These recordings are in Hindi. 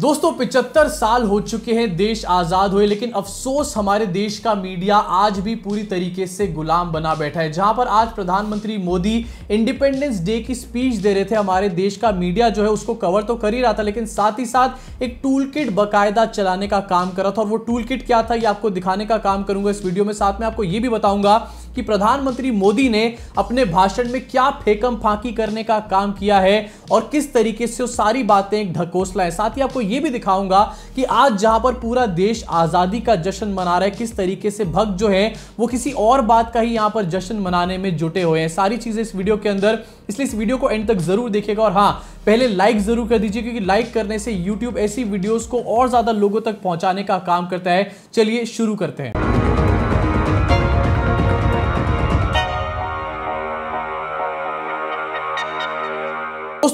दोस्तों पिचहत्तर साल हो चुके हैं देश आज़ाद हुए लेकिन अफसोस हमारे देश का मीडिया आज भी पूरी तरीके से गुलाम बना बैठा है जहां पर आज प्रधानमंत्री मोदी इंडिपेंडेंस डे की स्पीच दे रहे थे हमारे देश का मीडिया जो है उसको कवर तो कर ही रहा था लेकिन साथ ही साथ एक टूल किट बाकायदा चलाने का काम करा था और वो टूल किट क्या था ये आपको दिखाने का काम करूंगा इस वीडियो में साथ में आपको ये भी बताऊंगा कि प्रधानमंत्री मोदी ने अपने भाषण में क्या फेकम फांकी करने का काम किया है और किस तरीके से सारी बातें एक ढकोसला है साथ ही आपको यह भी दिखाऊंगा कि आज जहां पर पूरा देश आजादी का जश्न मना रहा है किस तरीके से भक्त जो है वो किसी और बात का ही यहां पर जश्न मनाने में जुटे हुए हैं सारी चीजें इस वीडियो के अंदर इसलिए इस वीडियो को एंड तक जरूर देखेगा और हाँ पहले लाइक जरूर कर दीजिए क्योंकि लाइक करने से यूट्यूब ऐसी वीडियोस को और ज्यादा लोगों तक पहुंचाने का काम करता है चलिए शुरू करते हैं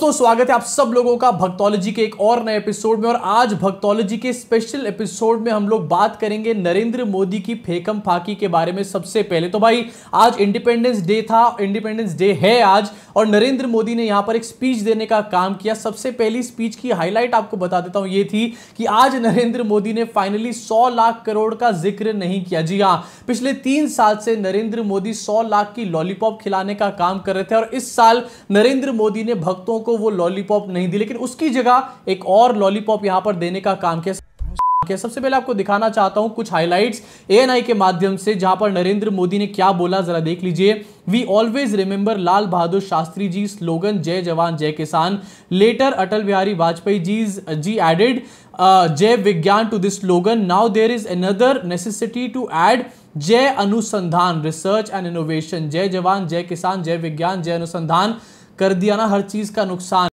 दोस्तों स्वागत है आप सब लोगों का भक्तोलॉजी के एक और नए एपिसोड में और आज भक्तोलॉजी के स्पेशल एपिसोड में हम लोग बात करेंगे नरेंद्र मोदी की फेकम फाकी के बारे में सबसे पहले तो भाई आज इंडिपेंडेंस डे था इंडिपेंडेंस डे है आज और नरेंद्र मोदी ने यहां पर एक स्पीच देने का काम किया सबसे पहली स्पीच की हाईलाइट आपको बता देता हूं ये थी कि आज नरेंद्र मोदी ने फाइनली सौ लाख करोड़ का जिक्र नहीं किया जी हाँ पिछले तीन साल से नरेंद्र मोदी सौ लाख की लॉलीपॉप खिलाने का काम कर रहे थे और इस साल नरेंद्र मोदी ने भक्तों को आपको वो लॉलीपॉप नहीं दी लेकिन उसकी जगह एक और लॉलीपॉप यहां पर देने का काम किया के सबसे पहले आपको दिखाना चाहता हूं कुछ हाइलाइट्स एएनआई के माध्यम से जहां पर नरेंद्र मोदी ने क्या बोला जरा देख लीजिए we always remember Lal Bahadur Shastri ji slogan Jai Jawan Jai Kisan later Atal Bihari Vajpayee ji ji added Jai Vigyan to this slogan now there is another necessity to add Jai Anusandhan research and innovation जय जवान जय किसान जय विज्ञान जय अनुसंधान कर दिया ना हर चीज का नुकसान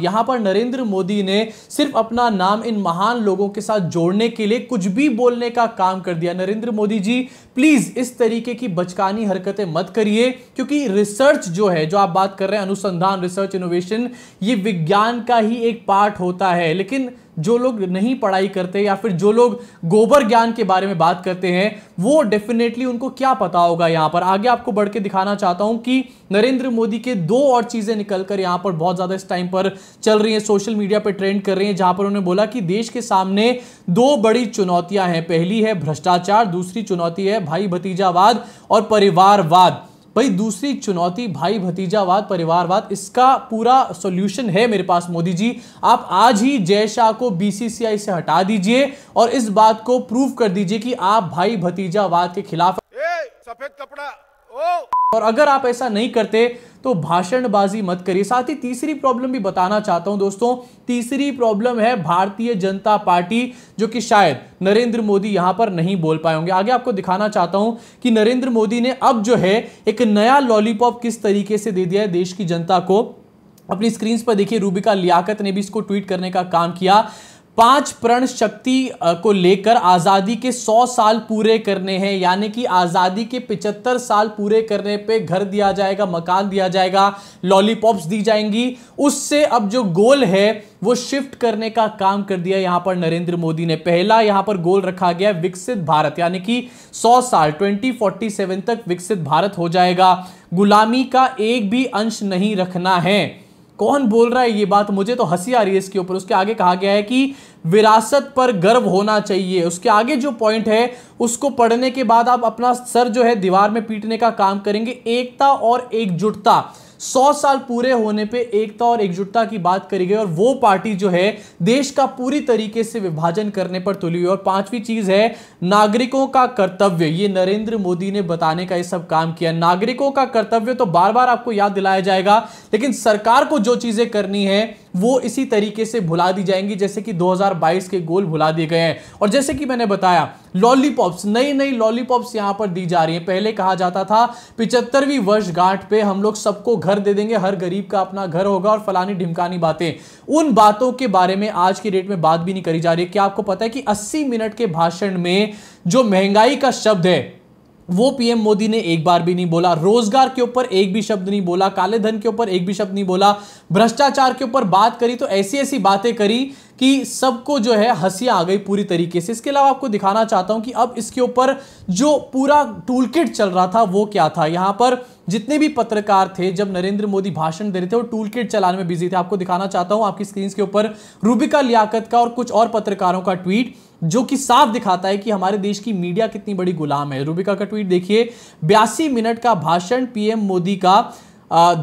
यहां पर नरेंद्र मोदी ने सिर्फ अपना नाम इन महान लोगों के साथ जोड़ने के लिए कुछ भी बोलने का काम कर दिया नरेंद्र मोदी जी प्लीज इस तरीके की बचकानी हरकतें मत करिए क्योंकि रिसर्च जो है जो आप बात कर रहे हैं अनुसंधान रिसर्च इनोवेशन ये विज्ञान का ही एक पार्ट होता है लेकिन जो लोग नहीं पढ़ाई करते या फिर जो लोग गोबर ज्ञान के बारे में बात करते हैं वो डेफिनेटली उनको क्या पता होगा यहाँ पर आगे आपको बढ़ के दिखाना चाहता हूँ कि नरेंद्र मोदी के दो और चीज़ें निकल कर यहाँ पर बहुत ज़्यादा इस टाइम पर चल रही हैं सोशल मीडिया पर ट्रेंड कर रही हैं जहाँ पर उन्होंने बोला कि देश के सामने दो बड़ी चुनौतियाँ हैं पहली है भ्रष्टाचार दूसरी चुनौती है भाई भतीजावाद और परिवारवाद भाई दूसरी चुनौती भाई भतीजावाद परिवारवाद इसका पूरा सोल्यूशन है मेरे पास मोदी जी आप आज ही जय शाह को बीसीसीआई से हटा दीजिए और इस बात को प्रूव कर दीजिए कि आप भाई भतीजावाद के खिलाफ सफेद कपड़ा ओ। और अगर आप ऐसा नहीं करते तो भाषणबाजी मत करिए साथ ही तीसरी प्रॉब्लम भी बताना चाहता हूं दोस्तों तीसरी प्रॉब्लम है भारतीय जनता पार्टी जो कि शायद नरेंद्र मोदी यहां पर नहीं बोल पाए होंगे आगे आपको दिखाना चाहता हूं कि नरेंद्र मोदी ने अब जो है एक नया लॉलीपॉप किस तरीके से दे दिया है देश की जनता को अपनी स्क्रीन पर देखिए रूबिका लियाकत ने भी इसको ट्वीट करने का काम किया पांच प्रण शक्ति को लेकर आज़ादी के सौ साल पूरे करने हैं यानी कि आज़ादी के पिचहत्तर साल पूरे करने पे घर दिया जाएगा मकान दिया जाएगा लॉलीपॉप्स दी जाएंगी उससे अब जो गोल है वो शिफ्ट करने का काम कर दिया यहाँ पर नरेंद्र मोदी ने पहला यहाँ पर गोल रखा गया विकसित भारत यानी कि 100 साल 2047 तक विकसित भारत हो जाएगा गुलामी का एक भी अंश नहीं रखना है कौन बोल रहा है ये बात मुझे तो हंसी आ रही है इसके ऊपर उसके आगे कहा गया है कि विरासत पर गर्व होना चाहिए उसके आगे जो पॉइंट है उसको पढ़ने के बाद आप अपना सर जो है दीवार में पीटने का काम करेंगे एकता और एकजुटता सौ साल पूरे होने पे एकता और एकजुटता की बात करी गई और वो पार्टी जो है देश का पूरी तरीके से विभाजन करने पर तुली हुई और पांचवी चीज है नागरिकों का कर्तव्य ये नरेंद्र मोदी ने बताने का ये सब काम किया नागरिकों का कर्तव्य तो बार बार आपको याद दिलाया जाएगा लेकिन सरकार को जो चीजें करनी है वो इसी तरीके से भुला दी जाएंगी जैसे कि 2022 के गोल भुला दिए गए हैं और जैसे कि मैंने बताया लॉलीपॉप्स नई नई लॉलीपॉप्स यहां पर दी जा रही है पहले कहा जाता था पिचहत्तरवीं वर्षगांठ पे हम लोग सबको घर दे देंगे हर गरीब का अपना घर होगा और फलानी ढिमकानी बातें उन बातों के बारे में आज की डेट में बात भी नहीं करी जा रही है क्या आपको पता है कि अस्सी मिनट के भाषण में जो महंगाई का शब्द है वो पीएम मोदी ने एक बार भी नहीं बोला रोजगार के ऊपर एक भी शब्द नहीं बोला काले धन के ऊपर एक भी शब्द नहीं बोला भ्रष्टाचार के ऊपर बात करी तो ऐसी ऐसी बातें करी कि सबको जो है हंसी आ गई पूरी तरीके से इसके अलावा आपको दिखाना चाहता हूं कि अब इसके ऊपर जो पूरा टूल किट चल रहा था वो क्या था यहां पर जितने भी पत्रकार थे जब नरेंद्र मोदी भाषण दे रहे थे वो टूल किट चलाने में बिजी थे आपको दिखाना चाहता हूं आपकी स्क्रीन के ऊपर रूबिका लियाकत का और कुछ और पत्रकारों का ट्वीट जो कि साफ दिखाता है कि हमारे देश की मीडिया कितनी बड़ी गुलाम है रूबिका का ट्वीट देखिए बयासी मिनट का भाषण पीएम मोदी का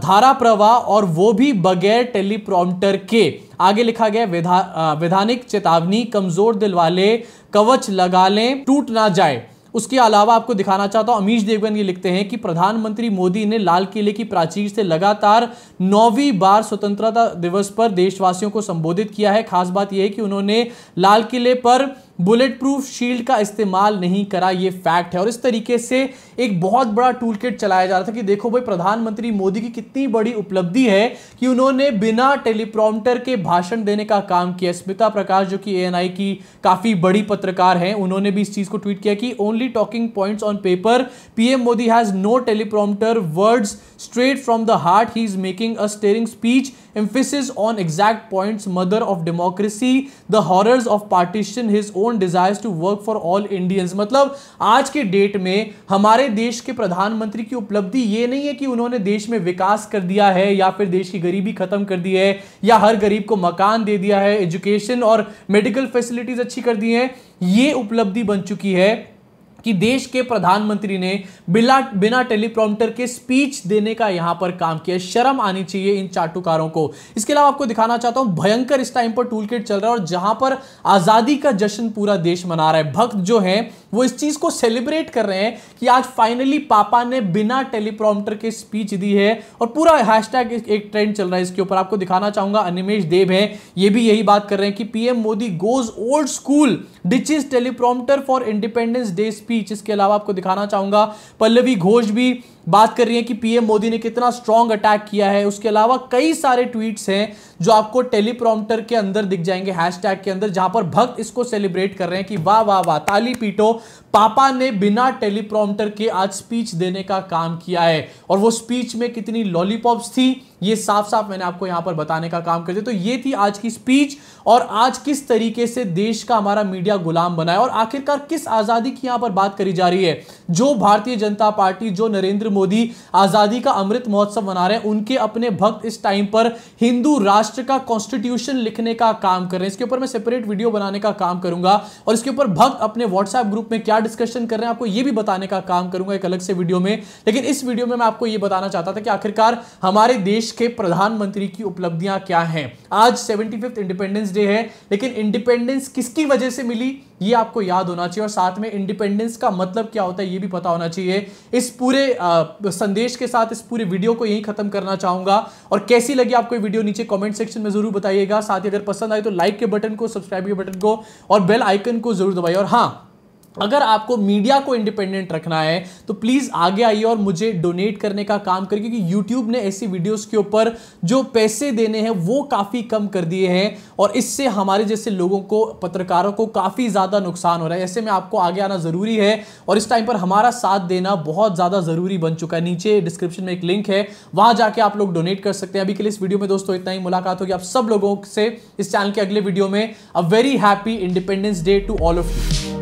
धारा प्रवाह और वो भी बगैर टेलीप्रॉम्प्टर के आगे लिखा गया विधा वैधानिक चेतावनी कमजोर दिल वाले कवच लगा लें टूट ना जाए उसके अलावा आपको दिखाना चाहता हूं अमीश देवगन ये लिखते हैं कि प्रधानमंत्री मोदी ने लाल किले की प्राचीर से लगातार नौवीं बार स्वतंत्रता दिवस पर देशवासियों को संबोधित किया है खास बात यह है कि उन्होंने लाल किले पर बुलेट प्रूफ शील्ड का इस्तेमाल नहीं करा ये फैक्ट है और इस तरीके से एक बहुत बड़ा टूल किट चलाया जा रहा था कि देखो भाई प्रधानमंत्री मोदी की कितनी बड़ी उपलब्धि है कि उन्होंने बिना टेलीप्रॉम्प्टर के भाषण देने का काम किया स्मिता प्रकाश जो कि ए की काफ़ी बड़ी पत्रकार हैं उन्होंने भी इस चीज़ को ट्वीट किया कि only talking points on paper PM Modi has no teleprompter words straight from the heart he is making a stirring speech emphasis on exact points, mother of democracy, the horrors of partition, his own desires to work for all Indians. मतलब आज के डेट में हमारे देश के प्रधानमंत्री की उपलब्धि ये नहीं है कि उन्होंने देश में विकास कर दिया है या फिर देश की गरीबी खत्म कर दी है या हर गरीब को मकान दे दिया है एजुकेशन और मेडिकल फैसिलिटीज अच्छी कर दी हैं ये उपलब्धि बन चुकी है कि देश के प्रधानमंत्री ने बिला बिना टेलीप्रॉम्प्टर के स्पीच देने का यहां पर काम किया शर्म आनी चाहिए इन चाटुकारों को इसके अलावा आपको दिखाना चाहता हूं भयंकर इस टाइम पर टूल चल रहा है और जहां पर आजादी का जश्न पूरा देश मना रहा है भक्त जो है वो इस चीज़ को सेलिब्रेट कर रहे हैं कि आज फाइनली पापा ने बिना टेलीप्रॉम्प्टर के स्पीच दी है और पूरा हैशटैग एक ट्रेंड चल रहा है इसके ऊपर आपको दिखाना चाहूंगा अनिमेश देव है ये भी यही बात कर रहे हैं कि PM Modi goes old school ditches teleprompter for Independence Day speech इसके अलावा आपको दिखाना चाहूंगा पल्लवी घोष भी बात कर रही है कि पीएम मोदी ने कितना स्ट्रॉन्ग अटैक किया है उसके अलावा कई सारे ट्वीट्स हैं जो आपको टेलीप्रॉम्प्टर के अंदर दिख जाएंगे हैशटैग के अंदर जहां पर भक्त इसको सेलिब्रेट कर रहे हैं कि वाह वाह वाह ताली पीटो पापा ने बिना टेलीप्रॉम्प्टर के आज स्पीच देने का काम किया है और वो स्पीच में कितनी लॉलीपॉप्स थी ये साफ साफ मैंने आपको यहां पर बताने का काम कर दिया तो ये थी आज की स्पीच और आज किस तरीके से देश का हमारा मीडिया गुलाम बना है और आखिरकार किस आज़ादी की यहां पर बात करी जा रही है जो भारतीय जनता पार्टी जो नरेंद्र मोदी आज़ादी का अमृत महोत्सव मना रहे हैं उनके अपने भक्त इस टाइम पर हिंदू राष्ट्र का कॉन्स्टिट्यूशन लिखने का काम कर रहे हैं इसके ऊपर मैं सेपरेट वीडियो बनाने का काम करूंगा और इसके ऊपर भक्त अपने व्हाट्सएप ग्रुप में क्या डिस्कशन कर रहे हैं आपको यह भी बताने का काम करूंगा एक अलग से वीडियो में लेकिन इस वीडियो में मैं आपको यह बताना चाहता था कि आखिरकार हमारे देश देश के प्रधानमंत्री की उपलब्धियां क्या हैं आज सेवेंटी फिफ्थ इंडिपेंडेंस डे है लेकिन इंडिपेंडेंस किसकी वजह से मिली ये आपको याद होना चाहिए और साथ में इंडिपेंडेंस का मतलब क्या होता है ये भी पता होना चाहिए इस पूरे आ, संदेश के साथ इस पूरे वीडियो को यहीं खत्म करना चाहूंगा और कैसी लगी आपको ये वीडियो नीचे कमेंट सेक्शन में जरूर बताइएगा साथ ही अगर पसंद आए तो लाइक के बटन को सब्सक्राइब के बटन को और बेल आइकन को जरूर दबाइए और हाँ अगर आपको मीडिया को इंडिपेंडेंट रखना है तो प्लीज़ आगे आइए और मुझे डोनेट करने का काम करिए क्योंकि यूट्यूब ने ऐसी वीडियोस के ऊपर जो पैसे देने हैं वो काफ़ी कम कर दिए हैं और इससे हमारे जैसे लोगों को पत्रकारों को काफ़ी ज़्यादा नुकसान हो रहा है ऐसे में आपको आगे आना ज़रूरी है और इस टाइम पर हमारा साथ देना बहुत ज़्यादा ज़रूरी बन चुका है नीचे डिस्क्रिप्शन में एक लिंक है वहाँ जाके आप लोग डोनेट कर सकते हैं अभी के लिए इस वीडियो में दोस्तों इतना ही मुलाकात होगी आप सब लोगों से इस चैनल के अगले वीडियो में a very happy Independence Day to all of you